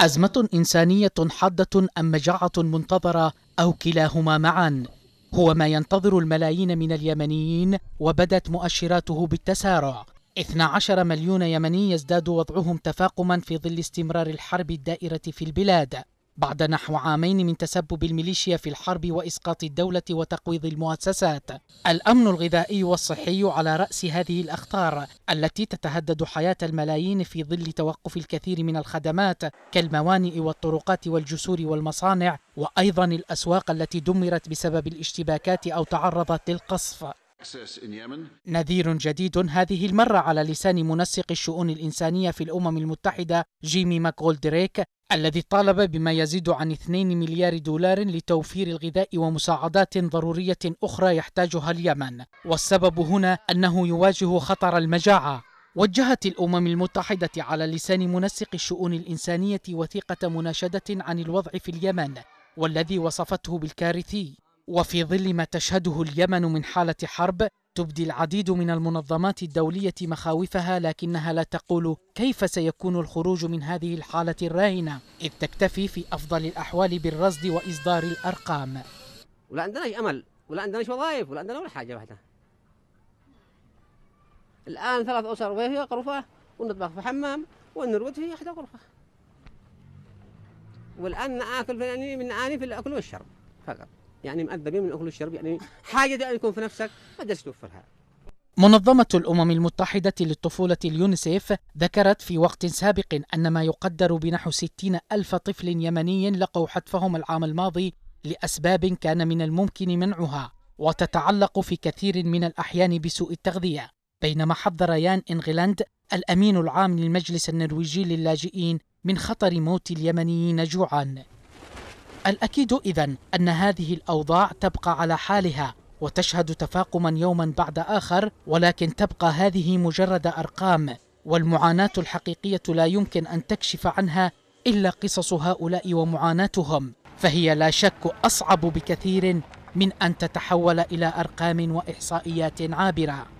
أزمة إنسانية حادة أم مجاعة منتظرة أو كلاهما معا هو ما ينتظر الملايين من اليمنيين وبدت مؤشراته بالتسارع 12 مليون يمني يزداد وضعهم تفاقما في ظل استمرار الحرب الدائرة في البلاد بعد نحو عامين من تسبب الميليشيا في الحرب وإسقاط الدولة وتقويض المؤسسات الأمن الغذائي والصحي على رأس هذه الأخطار التي تتهدد حياة الملايين في ظل توقف الكثير من الخدمات كالموانئ والطرقات والجسور والمصانع وأيضا الأسواق التي دمرت بسبب الاشتباكات أو تعرضت للقصف نذير جديد هذه المرة على لسان منسق الشؤون الإنسانية في الأمم المتحدة جيمي ماكولدريك الذي طالب بما يزيد عن 2 مليار دولار لتوفير الغذاء ومساعدات ضرورية أخرى يحتاجها اليمن والسبب هنا أنه يواجه خطر المجاعة وجهت الأمم المتحدة على لسان منسق الشؤون الإنسانية وثيقة مناشدة عن الوضع في اليمن والذي وصفته بالكارثي وفي ظل ما تشهده اليمن من حالة حرب تبدي العديد من المنظمات الدولية مخاوفها لكنها لا تقول كيف سيكون الخروج من هذه الحالة الراهنة إذ تكتفي في أفضل الأحوال بالرصد وإصدار الأرقام ولا عندناش أمل ولا عندناش وظائف ولا عندنا ولا حاجة واحدة الآن ثلاث أسر وهي غرفة ونطبخ في حمام ونرود في إحدى غرفة والآن آكل في يعني من نعاني في الأكل والشرب فقط يعني مؤدبين من الاكل والشرب يعني حاجه دي يكون في نفسك ما تقدرش توفرها منظمة الأمم المتحدة للطفولة اليونيسيف ذكرت في وقت سابق أن ما يقدر بنحو 60 ألف طفل يمني لقوا حتفهم العام الماضي لأسباب كان من الممكن منعها وتتعلق في كثير من الأحيان بسوء التغذية بينما حذر يان إنغلاند الأمين العام للمجلس النرويجي للاجئين من خطر موت اليمنيين جوعا الأكيد إذا أن هذه الأوضاع تبقى على حالها وتشهد تفاقما يوما بعد آخر ولكن تبقى هذه مجرد أرقام والمعاناة الحقيقية لا يمكن أن تكشف عنها إلا قصص هؤلاء ومعاناتهم فهي لا شك أصعب بكثير من أن تتحول إلى أرقام وإحصائيات عابرة